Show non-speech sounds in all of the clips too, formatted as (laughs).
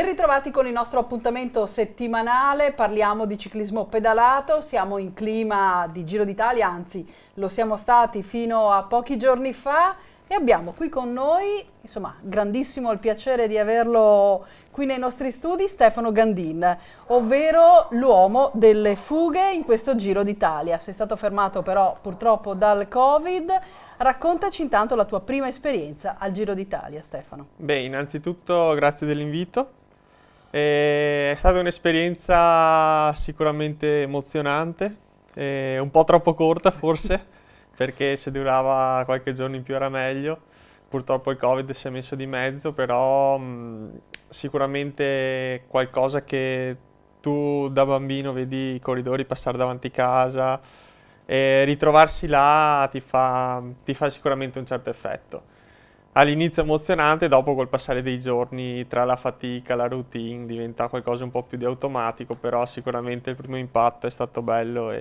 Ben ritrovati con il nostro appuntamento settimanale, parliamo di ciclismo pedalato, siamo in clima di Giro d'Italia, anzi lo siamo stati fino a pochi giorni fa e abbiamo qui con noi, insomma, grandissimo il piacere di averlo qui nei nostri studi, Stefano Gandin, ovvero l'uomo delle fughe in questo Giro d'Italia. Sei stato fermato però purtroppo dal Covid. Raccontaci intanto la tua prima esperienza al Giro d'Italia, Stefano. Beh, innanzitutto grazie dell'invito. Eh, è stata un'esperienza sicuramente emozionante, eh, un po' troppo corta forse, (laughs) perché se durava qualche giorno in più era meglio. Purtroppo il Covid si è messo di mezzo, però mh, mm, sicuramente qualcosa che tu da bambino vedi i corridori passare davanti a casa e eh, ritrovarsi là ti fa, ti fa sicuramente un certo effetto all'inizio emozionante, dopo col passare dei giorni tra la fatica, la routine, diventa qualcosa un po' più di automatico, però sicuramente il primo impatto è stato bello e...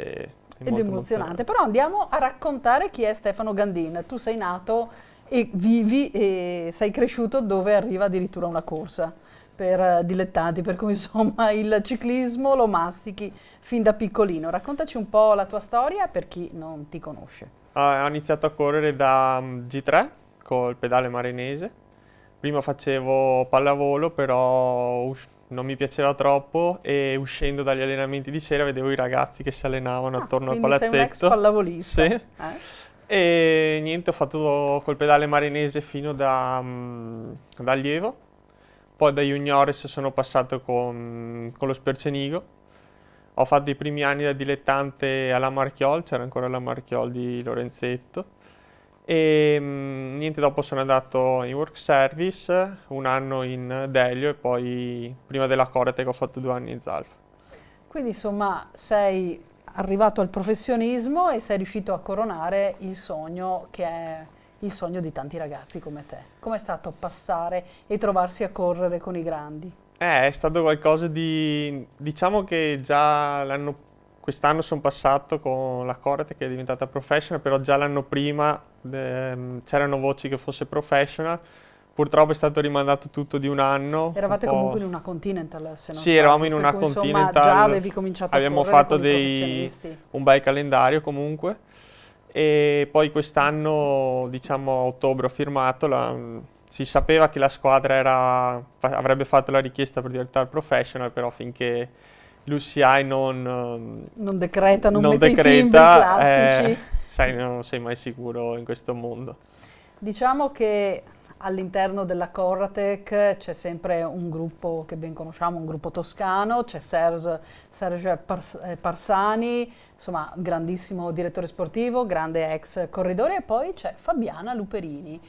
Ed emozionante. emozionante, però andiamo a raccontare chi è Stefano Gandin. Tu sei nato e vivi e sei cresciuto dove arriva addirittura una corsa per eh, dilettanti, per cui (laughs) insomma il ciclismo lo mastichi fin da piccolino. Raccontaci un po' la tua storia per chi non ti conosce. Uh, ho iniziato a correre da mm, G3, il pedale marinese. Prima facevo pallavolo, però non mi piaceva troppo e uscendo dagli allenamenti di sera vedevo i ragazzi che si allenavano ah, attorno al palazzetto. Sei un ex pallavolista. Sì. Eh? E niente, ho fatto col pedale marinese fino da, um, da allievo, poi da juniores sono passato con, con, lo Spercenigo. Ho fatto i primi anni da dilettante alla Marchiol, c'era ancora la Marchiol di Lorenzetto e mh, mm, niente, dopo sono andato in work service, un anno in Delio e poi prima della Coretec ho fatto due anni in Zalf. Quindi insomma sei arrivato al professionismo e sei riuscito a coronare il sogno che è il sogno di tanti ragazzi come te. Com'è stato passare e trovarsi a correre con i grandi? Eh, è stato qualcosa di... diciamo che già l'anno Quest'anno sono passato con la Corte che è diventata professional, però già l'anno prima ehm, c'erano voci che fosse professional. Purtroppo è stato rimandato tutto di un anno. Eravate un comunque in una Continental, se non Sì, eravamo in una cui, Continental. Insomma, già avevi cominciato abbiamo a Abbiamo fatto dei, un bel calendario comunque. E poi quest'anno, diciamo a ottobre, ho firmato. La, si sapeva che la squadra era, avrebbe fatto la richiesta per diventare professional, però finché l'UCI non, non decreta, non, non decreta, eh, sai, non sei mai sicuro in questo mondo. Diciamo che all'interno della Corratec c'è sempre un gruppo che ben conosciamo, un gruppo toscano, c'è Serge, Serge eh, Parsani, insomma grandissimo direttore sportivo, grande ex corridore e poi c'è Fabiana Luperini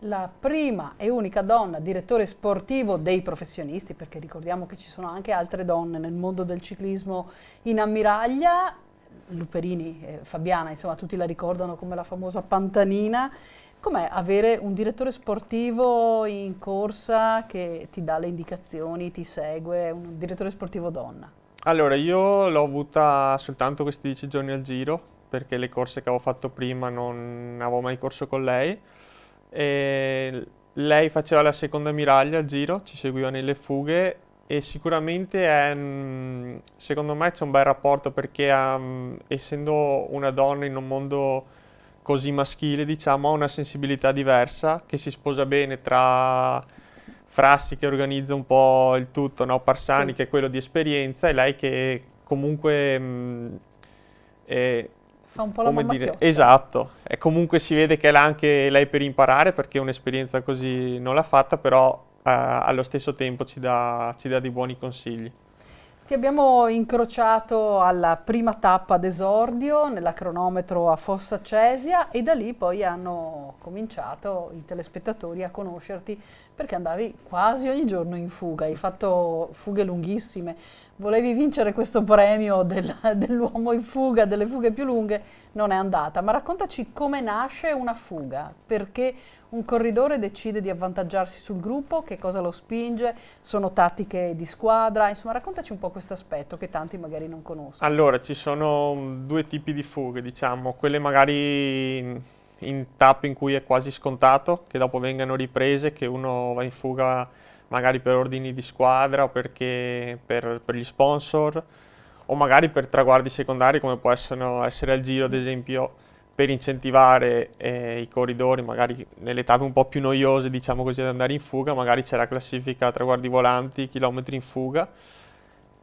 la prima e unica donna direttore sportivo dei professionisti, perché ricordiamo che ci sono anche altre donne nel mondo del ciclismo in ammiraglia, Luperini, eh, Fabiana, insomma tutti la ricordano come la famosa pantanina. Com'è avere un direttore sportivo in corsa che ti dà le indicazioni, ti segue, un direttore sportivo donna? Allora, io l'ho avuta soltanto questi dieci giorni al giro, perché le corse che avevo fatto prima non avevo mai corso con lei. E lei faceva la seconda miraglia al giro, ci seguiva nelle fughe e sicuramente è, mm, secondo me c'è un bel rapporto perché um, essendo una donna in un mondo così maschile diciamo ha una sensibilità diversa che si sposa bene tra Frassi che organizza un po' il tutto, no? Parsani sì. che è quello di esperienza e lei che comunque mh, mm, eh, Fa un po' la come Esatto, e comunque si vede che è anche lei per imparare perché un'esperienza così non l'ha fatta, però eh, allo stesso tempo ci dà, ci dà dei buoni consigli. Ti abbiamo incrociato alla prima tappa d'esordio nella cronometro a Fossa Cesia e da lì poi hanno cominciato i telespettatori a conoscerti perché andavi quasi ogni giorno in fuga, hai fatto fughe lunghissime, volevi vincere questo premio del, (laughs) dell'uomo in fuga, delle fughe più lunghe, non è andata. Ma raccontaci come nasce una fuga, perché un corridore decide di avvantaggiarsi sul gruppo, che cosa lo spinge, sono tattiche di squadra, insomma raccontaci un po' questo aspetto che tanti magari non conoscono. Allora, ci sono due tipi di fughe, diciamo, quelle magari in tappe in cui è quasi scontato che dopo vengano riprese, che uno va in fuga magari per ordini di squadra o perché, per, per, gli sponsor o magari per traguardi secondari come possono essere al giro ad esempio per incentivare eh, i corridori magari nelle tappe un po' più noiose diciamo così ad andare in fuga magari c'è la classifica traguardi volanti, chilometri in fuga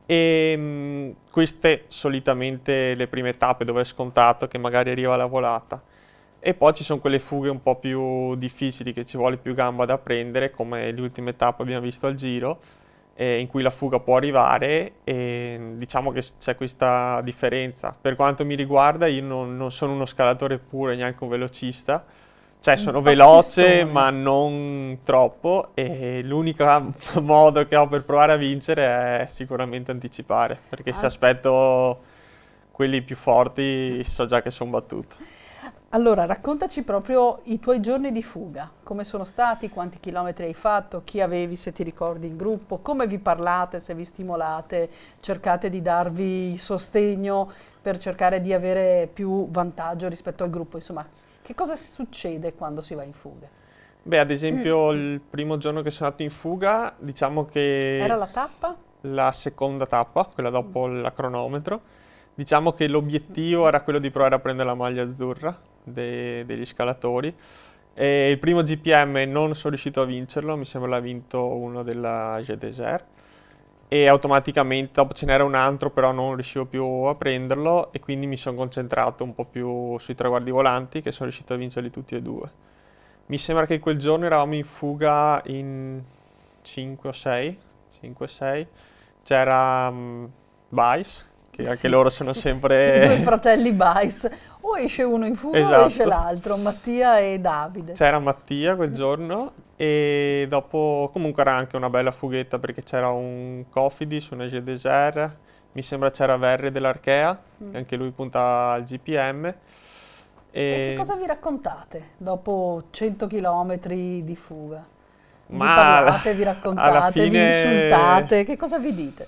e ehm, mh, queste solitamente le prime tappe dove è scontato che magari arriva la volata e poi ci sono quelle fughe un po' più difficili che ci vuole più gamba da prendere, come l'ultima ultime abbiamo visto al giro, eh, in cui la fuga può arrivare e diciamo che c'è questa differenza. Per quanto mi riguarda io non, non sono uno scalatore puro e neanche un velocista, cioè sono mm, veloce ma non troppo e l'unico (laughs) modo che ho per provare a vincere è sicuramente anticipare perché ah. se aspetto quelli più forti so già che sono battuto. Allora, raccontaci proprio i tuoi giorni di fuga, come sono stati, quanti chilometri hai fatto, chi avevi se ti ricordi in gruppo, come vi parlate, se vi stimolate, cercate di darvi sostegno per cercare di avere più vantaggio rispetto al gruppo, insomma, che cosa succede quando si va in fuga? Beh, ad esempio mm. il primo giorno che sono andato in fuga, diciamo che... Era la tappa? La seconda tappa, quella dopo mm. la cronometro. Diciamo che l'obiettivo era quello di provare a prendere la maglia azzurra, dei, degli scalatori. E il primo GPM non sono riuscito a vincerlo, mi sembra l'ha vinto uno della Je Desert e automaticamente dopo ce n'era un altro però non riuscivo più a prenderlo e quindi mi sono concentrato un po' più sui traguardi volanti che sono riuscito a vincerli tutti e due. Mi sembra che quel giorno eravamo in fuga in 5 o 6, 5 6, c'era um, mm, Bice, che sì. anche loro sono sempre... (laughs) I due fratelli Bice, o esce uno in fuga esatto. o esce l'altro, Mattia e Davide. C'era Mattia quel giorno e dopo comunque era anche una bella fughetta perché c'era un Cofidi su Neige Desert, mi sembra c'era Verre dell'Archea, mm. anche lui punta al GPM. E, e che cosa vi raccontate dopo 100 km di fuga? Vi Ma parlate, vi raccontate, fine... vi insultate, che cosa vi dite?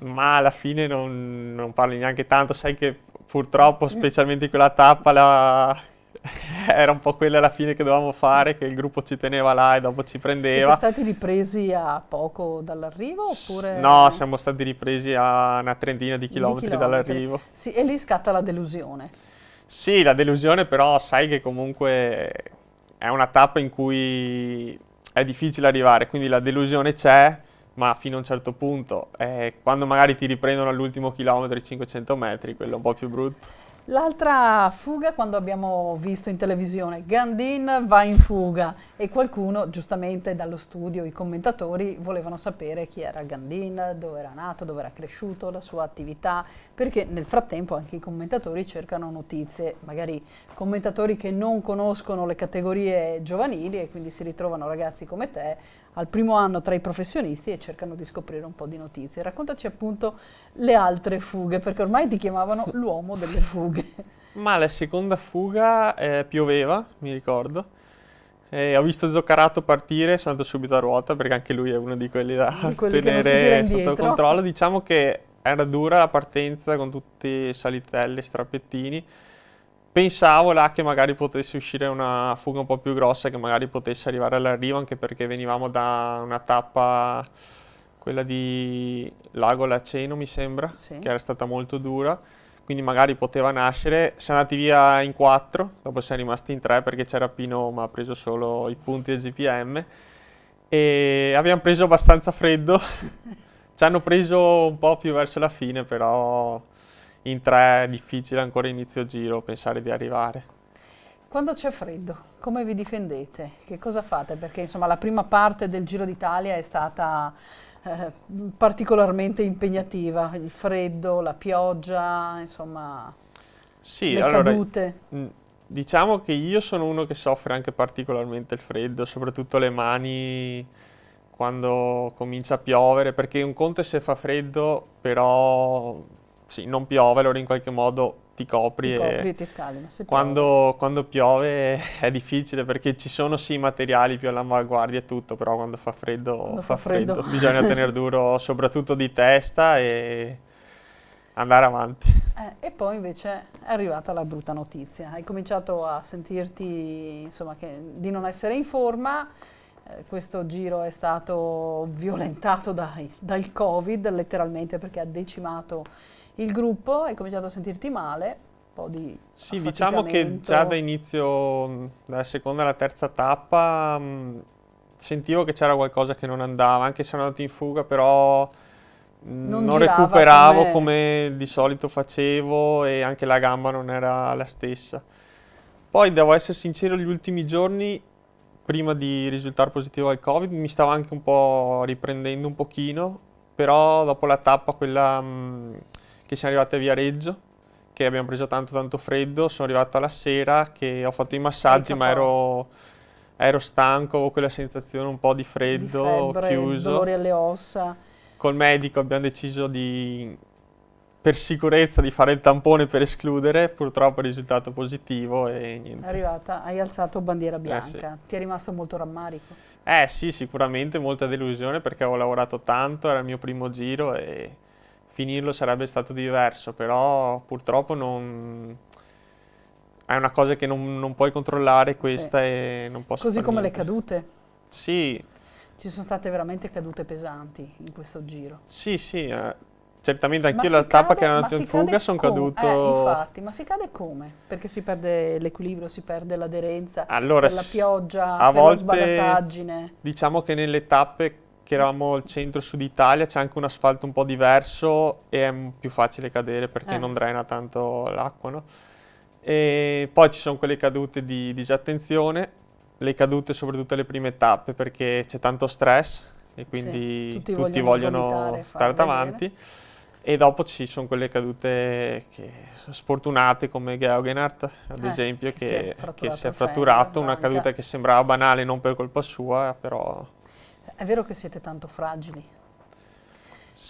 Ma alla fine non, non parli neanche tanto, sai che purtroppo, mm. specialmente in quella tappa, la... (laughs) era un po' quella alla fine che dovevamo fare, che il gruppo ci teneva là e dopo ci prendeva. Siete stati ripresi a poco dall'arrivo? Oppure... No, siamo stati ripresi a una trentina di chilometri, chilometri. dall'arrivo. Sì, e lì scatta la delusione. Sì, la delusione però sai che comunque è una tappa in cui è difficile arrivare, quindi la delusione c'è, ma fino a un certo punto, eh, quando magari ti riprendono all'ultimo chilometro i 500 metri, quello un po' più brutto. L'altra fuga quando abbiamo visto in televisione, Gandin va in fuga e qualcuno giustamente dallo studio, i commentatori volevano sapere chi era Gandin, dove era nato, dove era cresciuto, la sua attività, perché nel frattempo anche i commentatori cercano notizie, magari commentatori che non conoscono le categorie giovanili e quindi si ritrovano ragazzi come te al primo anno tra i professionisti e cercano di scoprire un po' di notizie. Raccontaci appunto le altre fughe, perché ormai ti chiamavano (laughs) l'uomo delle fughe. Ma la seconda fuga eh, pioveva, mi ricordo. E ho visto Zoccarato partire, sono andato subito a ruota perché anche lui è uno di quelli da quelli tenere sotto controllo. Diciamo che era dura la partenza con tutti i salitelli, e strappettini Pensavo là che magari potesse uscire una fuga un po' più grossa, che magari potesse arrivare all'arrivo, anche perché venivamo da una tappa, quella di Lago Laceno mi sembra, sì. che era stata molto dura, quindi magari poteva nascere. Siamo andati via in quattro, dopo siamo rimasti in tre perché c'era Pino ma ha preso solo i punti a GPM e abbiamo preso abbastanza freddo, (laughs) ci hanno preso un po' più verso la fine però in tre è difficile ancora inizio giro pensare di arrivare. Quando c'è freddo, come vi difendete? Che cosa fate? Perché insomma la prima parte del Giro d'Italia è stata eh, particolarmente impegnativa, il freddo, la pioggia, insomma sì, le allora, cadute. Mm, diciamo che io sono uno che soffre anche particolarmente il freddo, soprattutto le mani quando comincia a piovere, perché un conto è se fa freddo, però sì, non piove, allora in qualche modo ti copri, ti copri e, ti scaldi. Quando, quando, piove (laughs) è difficile perché ci sono sì materiali più all'avanguardia e tutto, però quando fa freddo, quando fa freddo. freddo. bisogna tenere duro (laughs) soprattutto di testa e andare avanti. Eh, e poi invece è arrivata la brutta notizia, hai cominciato a sentirti insomma, che, di non essere in forma, eh, questo giro è stato violentato dai, dal Covid letteralmente perché ha decimato il gruppo, hai cominciato a sentirti male, un po' di Sì, diciamo che già da inizio, dalla seconda alla terza tappa, mh, mm, sentivo che c'era qualcosa che non andava, anche se ero andato in fuga, però mm, non, non recuperavo come... come di solito facevo e anche la gamba non era la stessa. Poi, devo essere sincero, gli ultimi giorni prima di risultare positivo al covid mi stavo anche un po' riprendendo un pochino però dopo la tappa quella mh, mm, che siamo arrivati a Viareggio, che abbiamo preso tanto tanto freddo, sono arrivato alla sera che ho fatto i massaggi ma ero, ero stanco, avevo quella sensazione un po' di freddo, di febbre, chiuso. dolori alle ossa. Col medico abbiamo deciso di, per sicurezza di fare il tampone per escludere, purtroppo è risultato positivo e niente. È arrivata, hai alzato bandiera eh, bianca, eh sì. ti è rimasto molto rammarico? Eh sì, sicuramente molta delusione perché avevo lavorato tanto, era il mio primo giro e finirlo sarebbe stato diverso, però purtroppo non... è una cosa che non, non puoi controllare questa sì. e non posso Così come niente. le cadute. Sì. Ci sono state veramente cadute pesanti in questo giro. Sì, sì, eh. certamente anch'io la tappa che era andata in fuga sono eh, caduto... Eh, infatti, ma si cade come? Perché si perde l'equilibrio, si perde l'aderenza, allora, per la pioggia, a per volte, la sbarattaggine. Diciamo che nelle tappe che eravamo al centro-sud Italia, c'è anche un asfalto un po' diverso e è più facile cadere perché eh. non drena tanto l'acqua, no? E poi ci sono quelle cadute di disattenzione, le cadute soprattutto alle prime tappe perché c'è tanto stress e quindi sì, tutti, tutti, vogliono, vogliono stare davanti. E dopo ci sono quelle cadute sfortunate come Geogenhardt, ad eh, esempio, che, che si è fratturato, si è fratturato una caduta che sembrava banale non per colpa sua, però è vero che siete tanto fragili,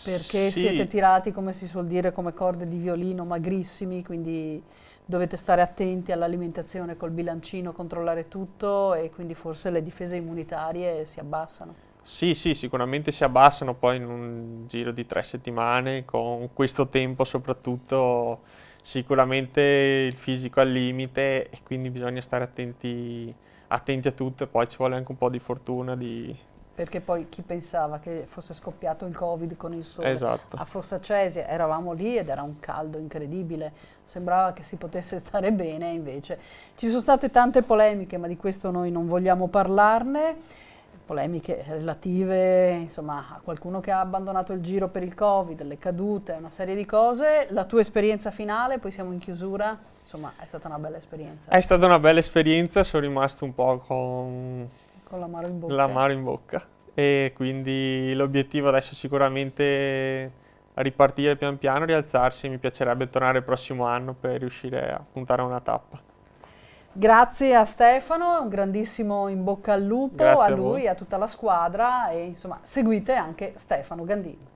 perché sì. siete tirati, come si suol dire, come corde di violino magrissimi, quindi dovete stare attenti all'alimentazione col bilancino, controllare tutto e quindi forse le difese immunitarie si abbassano. Sì, sì, sicuramente si abbassano poi in un giro di tre settimane, con questo tempo soprattutto sicuramente il fisico è al limite e quindi bisogna stare attenti, attenti a tutto e poi ci vuole anche un po' di fortuna, di, perché poi chi pensava che fosse scoppiato il Covid con il sole esatto. a Cesia eravamo lì ed era un caldo incredibile, sembrava che si potesse (laughs) stare bene invece. Ci sono state tante polemiche, ma di questo noi non vogliamo parlarne, polemiche relative insomma, a qualcuno che ha abbandonato il giro per il Covid, le cadute, una serie di cose. La tua esperienza finale, poi siamo in chiusura, insomma è stata una bella esperienza. È stata una bella esperienza, sono rimasto un po' con con l'amaro in bocca. L'amaro in bocca. E quindi l'obiettivo adesso sicuramente ripartire pian piano, rialzarsi. Mi piacerebbe tornare il prossimo anno per riuscire a puntare a una tappa. Grazie a Stefano, un grandissimo in bocca al lupo Grazie a lui, a, a, tutta la squadra e insomma seguite anche Stefano Gandini.